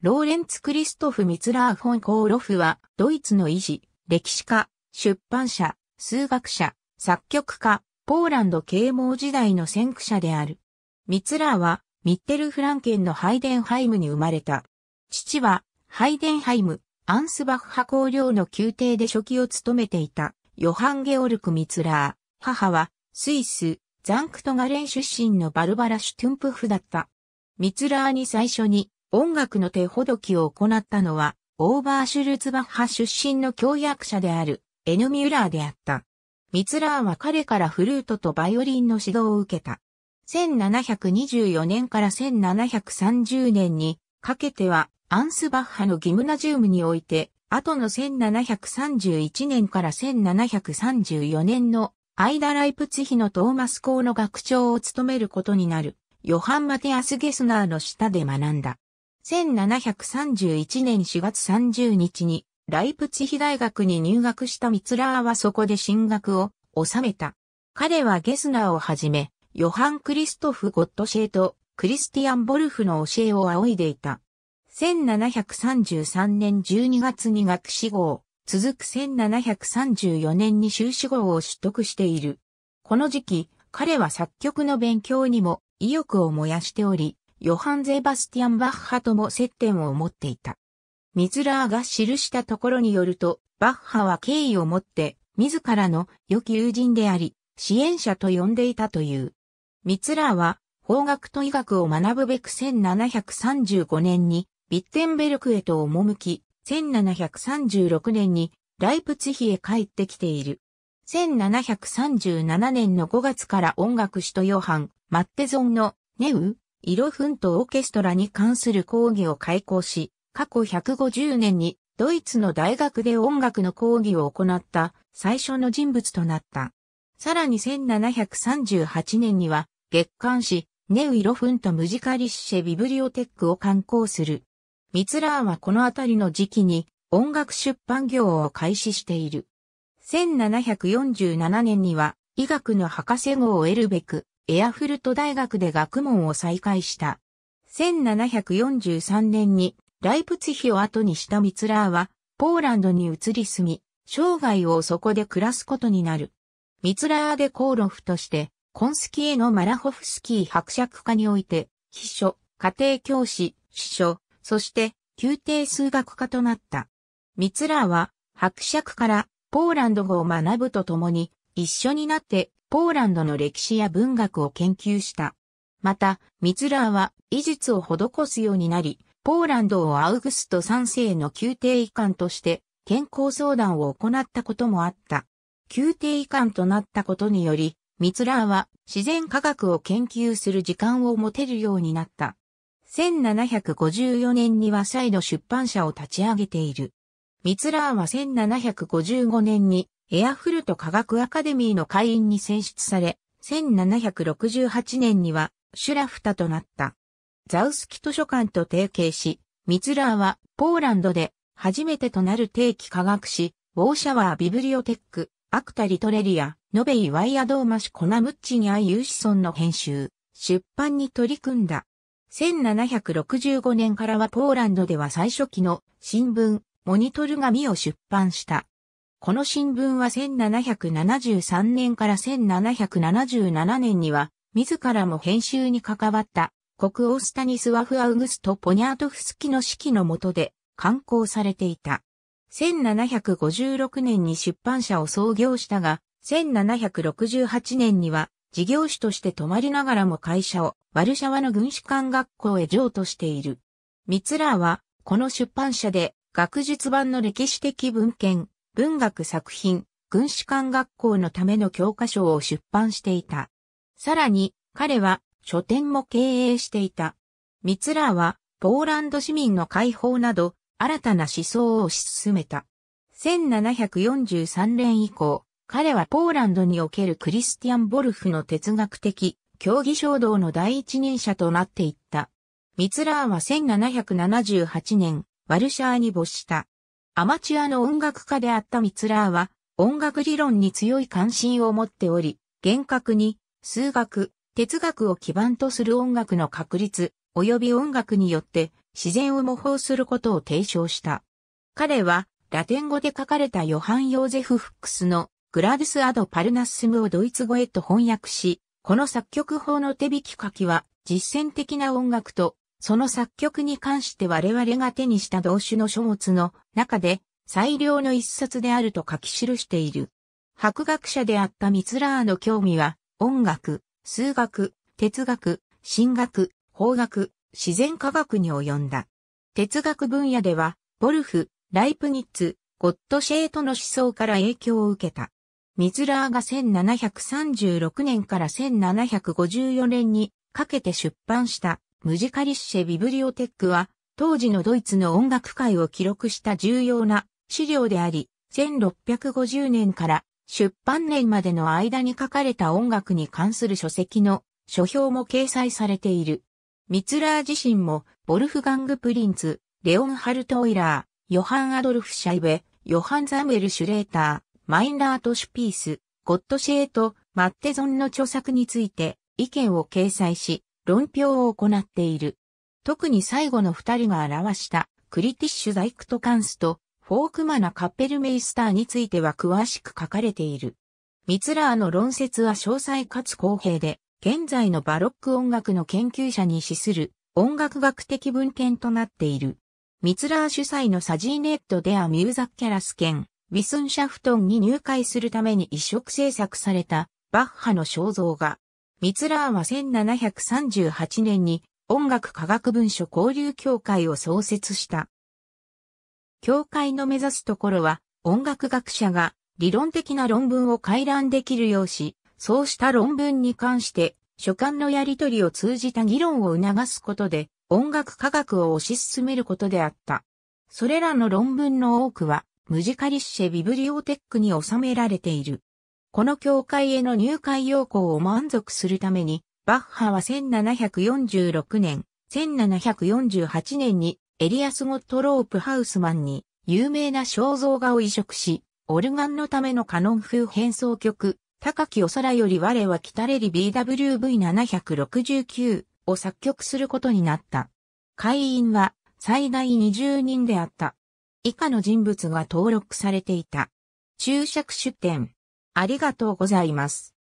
ローレンツ・クリストフ・ミツラー・フォン・コーロフは、ドイツの医師、歴史家、出版社、数学者、作曲家、ポーランド啓蒙時代の先駆者である。ミツラーは、ミッテル・フランケンのハイデンハイムに生まれた。父は、ハイデンハイム、アンスバッハ公領の宮廷で初期を務めていた、ヨハン・ゲオルク・ミツラー。母は、スイス、ザンクトガレン出身のバルバラ・シュトゥンプフだった。ミツラーに最初に、音楽の手ほどきを行ったのは、オーバーシュルツバッハ出身の教約者である、エヌ・ミュラーであった。ミツラーは彼からフルートとバイオリンの指導を受けた。1724年から1730年にかけてはアンスバッハのギムナジウムにおいて、後の1731年から1734年のアイダ・ライプツヒのトーマス校の学長を務めることになる、ヨハン・マテアス・ゲスナーの下で学んだ。1731年4月30日に、ライプツヒ大学に入学したミツラーはそこで進学を収めた。彼はゲスナーをはじめ、ヨハン・クリストフ・ゴッドシェーとクリスティアン・ボルフの教えを仰いでいた。1733年12月に学士号続く1734年に修士号を取得している。この時期、彼は作曲の勉強にも意欲を燃やしており、ヨハン・ゼバスティアン・バッハとも接点を持っていた。ミズラーが記したところによると、バッハは敬意を持って、自らの良き友人であり、支援者と呼んでいたという。ミツラーは、法学と医学を学ぶべく1735年に、ビッテンベルクへと赴き、1736年に、ライプツヒへ帰ってきている。1737年の5月から音楽師とヨハン、マッテゾンのネウ色ンとオーケストラに関する講義を開講し、過去150年にドイツの大学で音楽の講義を行った最初の人物となった。さらに1738年には月刊誌ネウイロフンとムジカリッシェビブリオテックを刊行する。ミツラーはこのあたりの時期に音楽出版業を開始している。1747年には医学の博士号を得るべくエアフルト大学で学問を再開した。1743年にライプツヒを後にしたミツラーは、ポーランドに移り住み、生涯をそこで暮らすことになる。ミツラーでコーロフとして、コンスキーのマラホフスキー伯爵家において、秘書、家庭教師、秘書、そして宮廷数学家となった。ミツラーは、伯爵からポーランド語を学ぶとともに、一緒になってポーランドの歴史や文学を研究した。また、ミツラーは医術を施すようになり、ポーランドをアウグスト3世の宮廷医官として健康相談を行ったこともあった。宮廷医官となったことにより、ミツラーは自然科学を研究する時間を持てるようになった。1754年には再度出版社を立ち上げている。ミツラーは1755年にエアフルト科学アカデミーの会員に選出され、1768年にはシュラフタとなった。ザウスキ図書館と提携し、ミツラーはポーランドで初めてとなる定期科学誌、ウォーシャワービブリオテック、アクタリトレリア、ノベイワイアドーマシコナムッチニアユーシソンの編集、出版に取り組んだ。1765年からはポーランドでは最初期の新聞、モニトル紙を出版した。この新聞は1773年から1777年には、自らも編集に関わった国王スタニスワフ・アウグスト・ポニャートフスキの指揮の下で刊行されていた。1756年に出版社を創業したが、1768年には事業主として泊まりながらも会社をワルシャワの軍士官学校へ譲渡している。ミツラーはこの出版社で学術版の歴史的文献、文学作品、軍士官学校のための教科書を出版していた。さらに、彼は書店も経営していた。ミツラーは、ポーランド市民の解放など、新たな思想を推し進めた。1743年以降、彼はポーランドにおけるクリスティアン・ボルフの哲学的、競技衝動の第一人者となっていった。ミツラーは1778年、ワルシャーに没した。アマチュアの音楽家であったミツラーは、音楽理論に強い関心を持っており、厳格に、数学、哲学を基盤とする音楽の確立、及び音楽によって自然を模倣することを提唱した。彼は、ラテン語で書かれたヨハン・ヨーゼフ・フックスのグラデス・アド・パルナッスムをドイツ語へと翻訳し、この作曲法の手引き書きは実践的な音楽とその作曲に関して我々が手にした同種の書物の中で最良の一冊であると書き記している。博学者であったミツラーの興味は音楽、数学、哲学、神学、法学、自然科学に及んだ。哲学分野では、ボルフ、ライプニッツ、ゴッドシェートの思想から影響を受けた。ミツラーが1736年から1754年にかけて出版したムジカリッシェ・ビブリオテックは、当時のドイツの音楽界を記録した重要な資料であり、1650年から出版年までの間に書かれた音楽に関する書籍の書評も掲載されている。ミツラー自身も、ボルフガング・プリンツ、レオンハルト・オイラー、ヨハン・アドルフ・シャイベ、ヨハン・ザムエル・シュレーター、マインラート・シュピース、ゴッド・シェート、マッテゾンの著作について意見を掲載し、論評を行っている。特に最後の二人が表したクリティッシュ・ザイクト・カンスとフォークマナ・カッペルメイスターについては詳しく書かれている。ミツラーの論説は詳細かつ公平で、現在のバロック音楽の研究者に資する音楽学的文献となっている。ミツラー主催のサジーネット・デア・ミューザッキャラス兼、ウィスンシャフトンに入会するために移植制作されたバッハの肖像画、ミツラーは1738年に音楽科学文書交流協会を創設した。協会の目指すところは音楽学者が理論的な論文を回覧できるようし、そうした論文に関して書簡のやり取りを通じた議論を促すことで音楽科学を推し進めることであった。それらの論文の多くはムジカリッシェ・ビブリオテックに収められている。この教会への入会要項を満足するために、バッハは1746年、1748年にエリアス・ゴットロープ・ハウスマンに有名な肖像画を移植し、オルガンのためのカノン風変奏曲、高きお空より我は来たれり BWV769 を作曲することになった。会員は最大20人であった。以下の人物が登録されていた。注釈出典。ありがとうございます。